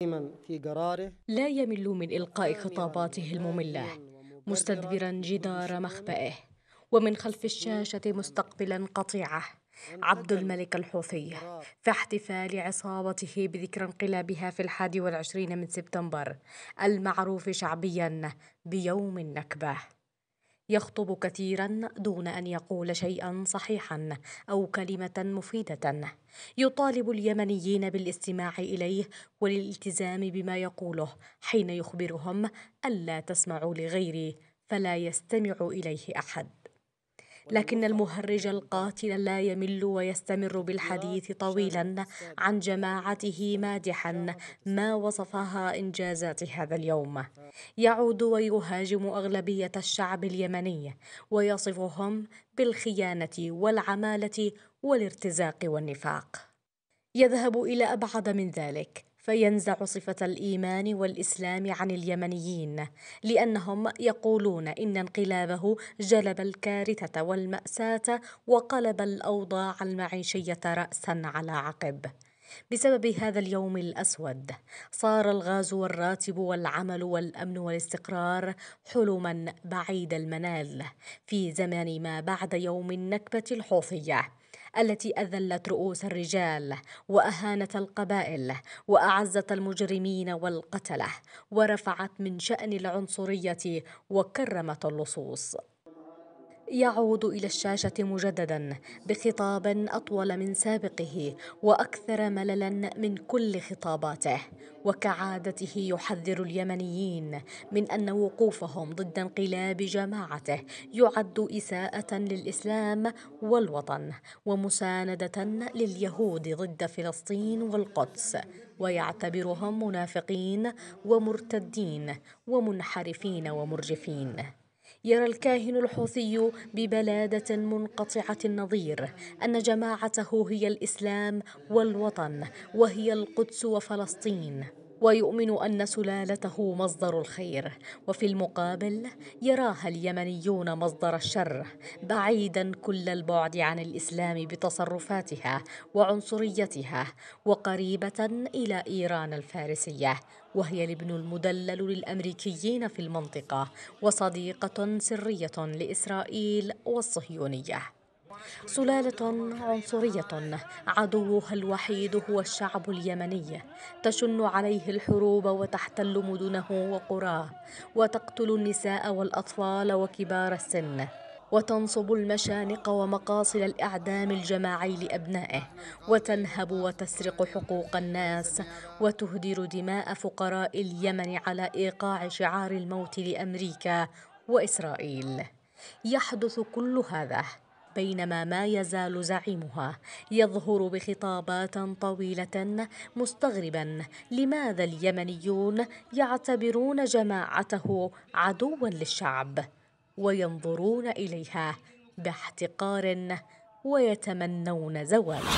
دائما في قراره لا يمل من إلقاء خطاباته المملة مستدبرا جدار مخبئه ومن خلف الشاشة مستقبلا قطيعة عبد الملك الحوثي في احتفال عصابته بذكرى انقلابها في الحادي والعشرين من سبتمبر المعروف شعبيا بيوم النكبه يخطب كثيرا دون أن يقول شيئا صحيحا أو كلمة مفيدة يطالب اليمنيين بالاستماع إليه والالتزام بما يقوله حين يخبرهم ألا تسمعوا لغيري فلا يستمع إليه أحد لكن المهرج القاتل لا يمل ويستمر بالحديث طويلا عن جماعته مادحا ما وصفها إنجازات هذا اليوم يعود ويهاجم أغلبية الشعب اليمني ويصفهم بالخيانة والعمالة والارتزاق والنفاق يذهب إلى أبعد من ذلك فينزع صفة الإيمان والإسلام عن اليمنيين لأنهم يقولون إن انقلابه جلب الكارثة والمأساة وقلب الأوضاع المعيشية رأسا على عقب بسبب هذا اليوم الأسود صار الغاز والراتب والعمل والأمن والاستقرار حلما بعيد المنال في زمن ما بعد يوم النكبة الحوثية التي أذلت رؤوس الرجال وأهانت القبائل وأعزت المجرمين والقتلة ورفعت من شأن العنصرية وكرمت اللصوص يعود إلى الشاشة مجددا بخطاب أطول من سابقه وأكثر مللا من كل خطاباته وكعادته يحذر اليمنيين من أن وقوفهم ضد انقلاب جماعته يعد إساءة للإسلام والوطن ومساندة لليهود ضد فلسطين والقدس ويعتبرهم منافقين ومرتدين ومنحرفين ومرجفين يرى الكاهن الحوثي ببلادة منقطعة النظير أن جماعته هي الإسلام والوطن وهي القدس وفلسطين ويؤمن أن سلالته مصدر الخير وفي المقابل يراها اليمنيون مصدر الشر بعيدا كل البعد عن الإسلام بتصرفاتها وعنصريتها وقريبة إلى إيران الفارسية وهي الابن المدلل للأمريكيين في المنطقة وصديقة سرية لإسرائيل والصهيونية سلالة عنصرية عدوها الوحيد هو الشعب اليمني تشن عليه الحروب وتحتل مدنه وقراه وتقتل النساء والأطفال وكبار السن وتنصب المشانق ومقاصل الإعدام الجماعي لأبنائه وتنهب وتسرق حقوق الناس وتهدر دماء فقراء اليمن على إيقاع شعار الموت لأمريكا وإسرائيل يحدث كل هذا بينما ما يزال زعيمها يظهر بخطابات طويلة مستغربا لماذا اليمنيون يعتبرون جماعته عدوا للشعب وينظرون إليها باحتقار ويتمنون زوالها